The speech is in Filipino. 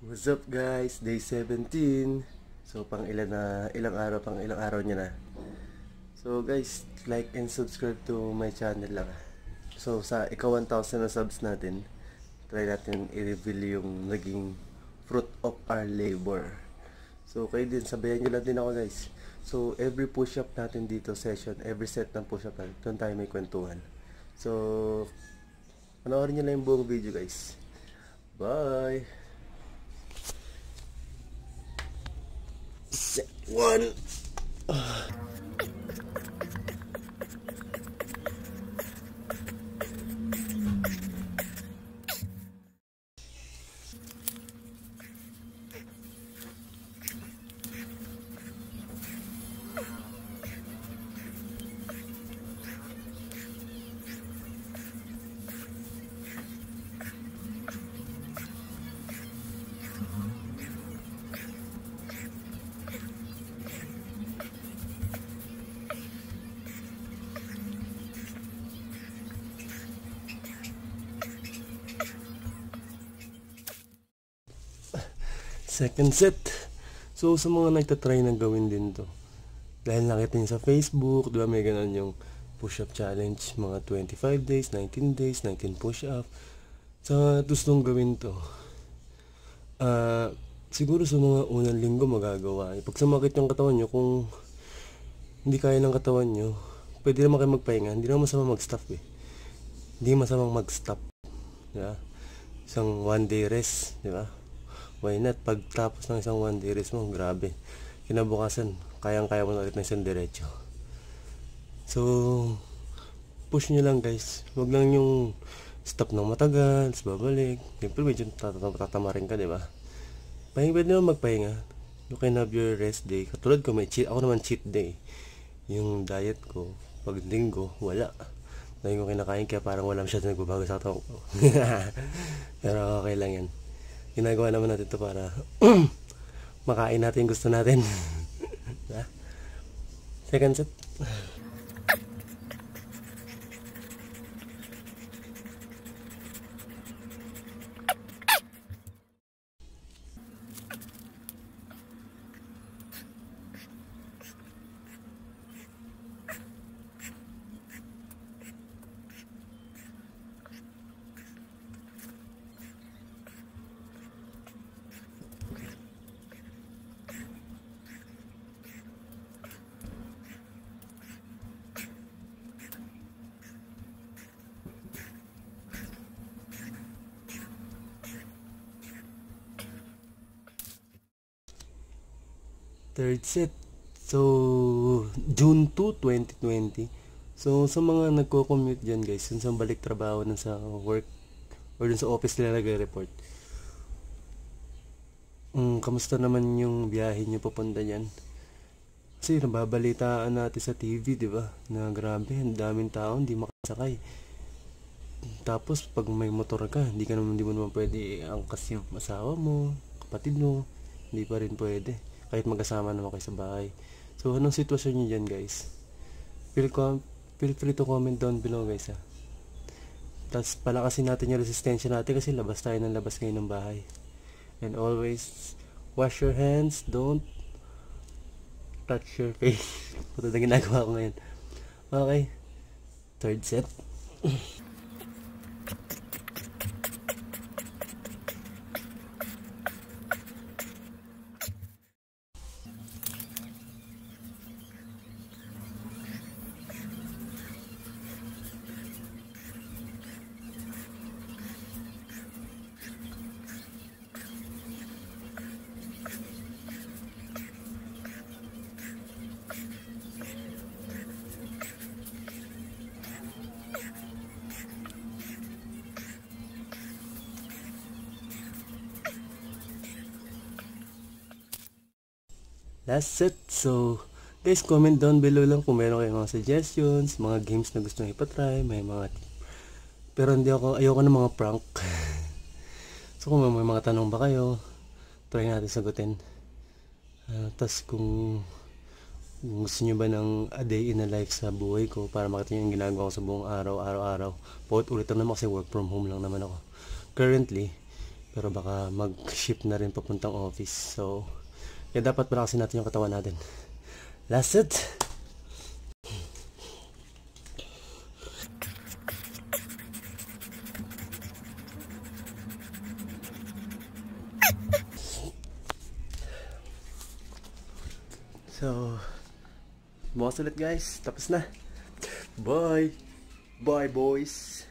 What's up guys? Day 17 So pang ilan na Ilang araw pang ilang araw niya na So guys Like and subscribe to my channel lang So sa ika 1000 na subs natin Try natin i-reveal yung Naging fruit of our labor So kayo din Sabayan nyo lang din ako guys So every push up natin dito session Every set ng push up natin ah, Doon tayo may kwentuhan So Panoorin nyo lang yung buong video guys Bye one. second set. So, sa mga nagtatry na gawin din to. Dahil nakita niyo sa Facebook, di ba may ganun yung push-up challenge, mga 25 days, 19 days, 19 push-up. Sa gustong gawin to. Uh, siguro sa mga unang linggo magagawa. Eh. Pag sumakit yung katawan nyo, kung hindi kaya ng katawan nyo, pwede naman kayo magpahinga. Hindi naman masama mag-stop eh. Hindi masamang mag-stop. Yeah? Isang one day rest, di ba? why not pagtapos ng isang one day race mo grabe kinabukasan kayang kaya mo na ulit ng isang diretso so push nyo lang guys wag lang yung stop ng matagal babalik simple medyo tatama rin ka diba pahinga pwede naman magpahinga you can have your rest day katulad ko may cheat ako naman cheat day yung diet ko pag linggo wala dahil ko kinakain kaya parang wala siya nagbabago sa tao pero okay lang yan ginagawa naman natin to para makain natin gusto natin diba? second set third set. So, June 2, 2020. So, sa mga nagko-commute dyan guys, yun sa balik trabaho na sa work or dun sa office nila nagre-report. Um, kamusta naman yung biyahe nyo papunta dyan? Kasi nababalitaan natin sa TV, di ba? Na grabe, ang daming tao, hindi makasakay. Tapos, pag may motor ka, hindi ka naman, hindi mo naman pwede angkas yung asawa mo, kapatid mo, hindi pa rin pwede kahit magkasama naman kayo sa bahay. So, anong sitwasyon niyo dyan, guys? Feel, com- feel free to comment down below, guys, ha? Ah. Tapos, palakasin natin yung resistensya natin kasi labas tayo ng labas ngayon ng bahay. And always, wash your hands, don't touch your face. Ito na ginagawa ko ngayon. Okay. Third set. That's it. So, guys, comment down below lang kung meron kayong mga suggestions, mga games na gusto nyo ipatry, may mga... Pero hindi ako, ayoko ng mga prank. so, kung may mga tanong ba kayo, try natin sagutin. Uh, tas kung gusto nyo ba ng a day in a life sa buhay ko para makita nyo yung ginagawa ko sa buong araw, araw-araw. pot ulit lang naman kasi work from home lang naman ako. Currently, pero baka mag-shift na rin papuntang office. So, kaya dapat balakasin natin yung katawan natin. Last it! So, bukas ulit guys. Tapos na. Bye! Bye boys!